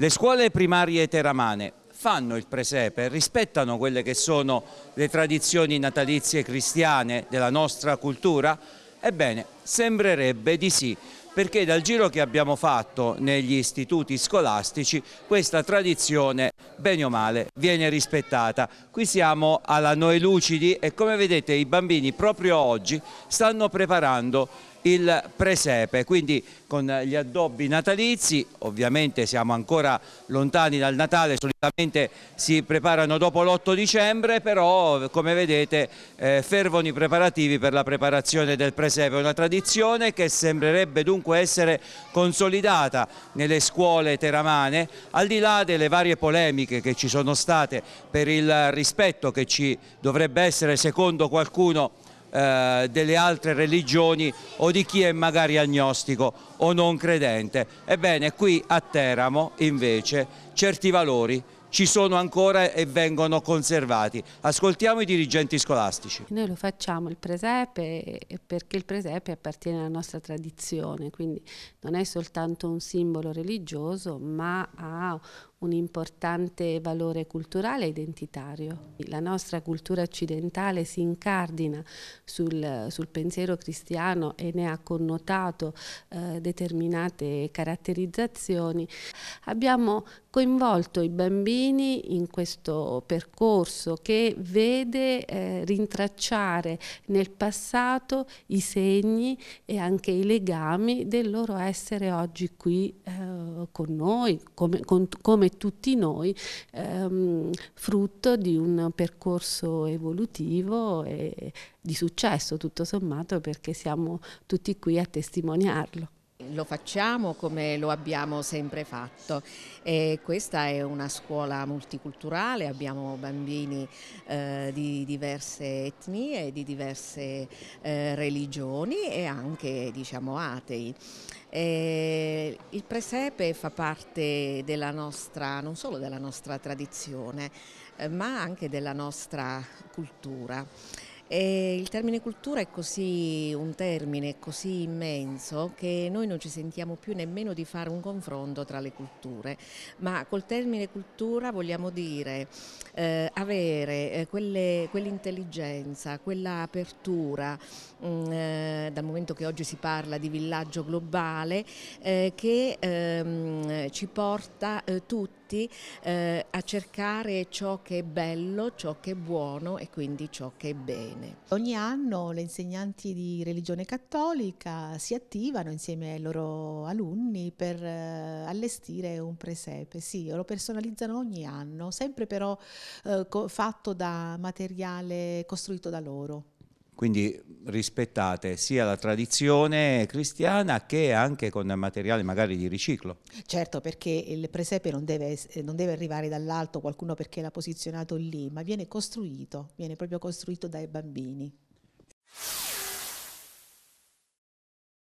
Le scuole primarie teramane fanno il presepe, rispettano quelle che sono le tradizioni natalizie cristiane della nostra cultura? Ebbene, sembrerebbe di sì, perché dal giro che abbiamo fatto negli istituti scolastici questa tradizione, bene o male, viene rispettata. Qui siamo alla Noi Lucidi e come vedete i bambini proprio oggi stanno preparando il presepe, quindi con gli addobbi natalizi, ovviamente siamo ancora lontani dal Natale, solitamente si preparano dopo l'8 dicembre, però come vedete eh, fervono i preparativi per la preparazione del presepe, una tradizione che sembrerebbe dunque essere consolidata nelle scuole teramane, al di là delle varie polemiche che ci sono state per il rispetto che ci dovrebbe essere secondo qualcuno eh, delle altre religioni o di chi è magari agnostico o non credente. Ebbene, qui a Teramo invece certi valori ci sono ancora e vengono conservati. Ascoltiamo i dirigenti scolastici. Noi lo facciamo il presepe eh, perché il presepe appartiene alla nostra tradizione, quindi non è soltanto un simbolo religioso ma ha un importante valore culturale e identitario. La nostra cultura occidentale si incardina sul, sul pensiero cristiano e ne ha connotato eh, determinate caratterizzazioni. Abbiamo coinvolto i bambini in questo percorso che vede eh, rintracciare nel passato i segni e anche i legami del loro essere oggi qui eh, con noi, come, con, come tutti noi, ehm, frutto di un percorso evolutivo e di successo tutto sommato perché siamo tutti qui a testimoniarlo. Lo facciamo come lo abbiamo sempre fatto e questa è una scuola multiculturale, abbiamo bambini eh, di diverse etnie, di diverse eh, religioni e anche diciamo atei. Eh, il presepe fa parte della nostra, non solo della nostra tradizione, eh, ma anche della nostra cultura. E il termine cultura è così un termine così immenso che noi non ci sentiamo più nemmeno di fare un confronto tra le culture, ma col termine cultura vogliamo dire eh, avere eh, quell'intelligenza, quell quella apertura, mh, mm, eh, dal momento che oggi si parla di villaggio globale, eh, che ehm, ci porta eh, tutti tutti eh, a cercare ciò che è bello, ciò che è buono e quindi ciò che è bene. Ogni anno le insegnanti di religione cattolica si attivano insieme ai loro alunni per eh, allestire un presepe, sì, lo personalizzano ogni anno, sempre però eh, fatto da materiale costruito da loro quindi rispettate sia la tradizione cristiana che anche con materiale magari di riciclo. Certo, perché il presepe non deve, non deve arrivare dall'alto qualcuno perché l'ha posizionato lì, ma viene costruito, viene proprio costruito dai bambini.